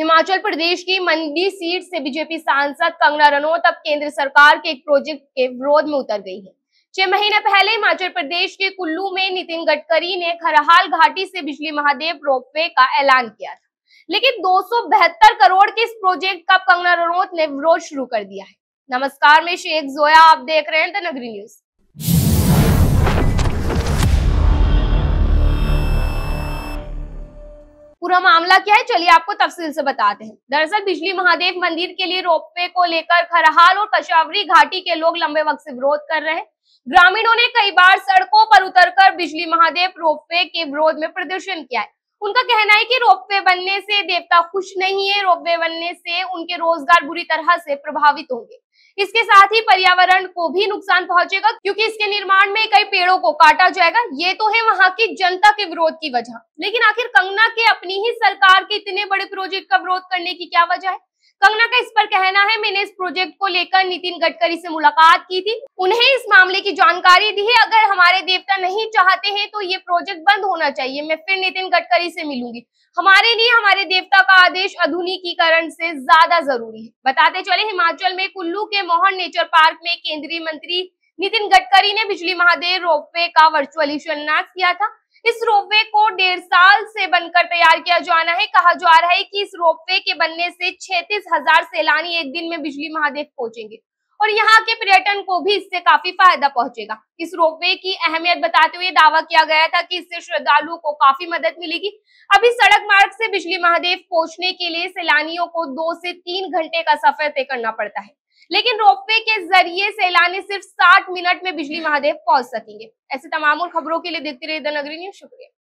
हिमाचल प्रदेश की मंडी सीट से बीजेपी सांसद कंगना रनौत अब केंद्र सरकार के एक प्रोजेक्ट के विरोध में उतर गई है छह महीने पहले हिमाचल प्रदेश के कुल्लू में नितिन गडकरी ने खरहाल घाटी से बिजली महादेव रोपवे का ऐलान किया था लेकिन दो करोड़ के इस प्रोजेक्ट का कंगना रनौत ने विरोध शुरू कर दिया है नमस्कार मैं शेख जोया आप देख रहे हैं द नगरी न्यूज पूरा मामला क्या है चलिए आपको तफसील से बताते हैं दरअसल बिजली महादेव मंदिर के लिए रोपवे को लेकर खरहाल और कशावरी घाटी के लोग लंबे वक्त से विरोध कर रहे हैं ग्रामीणों ने कई बार सड़कों पर उतरकर बिजली महादेव रोपवे के विरोध में प्रदर्शन किया है उनका कहना है कि रोपवे बनने से देवता खुश नहीं है रोपवे बनने से उनके रोजगार बुरी तरह से प्रभावित होंगे इसके साथ ही पर्यावरण को भी नुकसान पहुंचेगा क्योंकि इसके निर्माण में कई पेड़ों को काटा जाएगा ये तो है वहां की जनता के विरोध की वजह लेकिन आखिर कंगना के अपनी ही सरकार के इतने बड़े प्रोजेक्ट का विरोध करने की क्या वजह है कंगना का इस पर कहना है मैंने इस प्रोजेक्ट को लेकर नितिन गडकरी से मुलाकात की थी उन्हें इस मामले की जानकारी दी है अगर हमारे देवता नहीं चाहते हैं तो ये प्रोजेक्ट बंद होना चाहिए मैं फिर नितिन गडकरी से मिलूंगी हमारे लिए हमारे देवता का आदेश आधुनिकीकरण से ज्यादा जरूरी है बताते चले हिमाचल में कुल्लू के मोहन नेचर पार्क में केंद्रीय मंत्री नितिन गडकरी ने बिजली महादेव रोपवे का वर्चुअली शिलान्यास किया था इस रोपवे को डेढ़ साल से बनकर तैयार किया जाना है कहा जा रहा है कि इस रोपवे के बनने से हजार सैलानी एक दिन में बिजली महादेव पहुंचेंगे और यहाँ के पर्यटन को भी इससे काफी फायदा पहुंचेगा इस रोपवे की अहमियत बताते हुए दावा किया गया था कि इससे श्रद्धालुओं को काफी मदद मिलेगी अभी सड़क मार्ग से बिजली महादेव पहुंचने के लिए सैलानियों को दो से तीन घंटे का सफर तय करना पड़ता है लेकिन रोपवे के जरिए सैलानी सिर्फ साठ मिनट में बिजली महादेव पहुंच सकेंगे ऐसे तमाम और खबरों के लिए देखते रहे द नगरी न्यूज शुक्रिया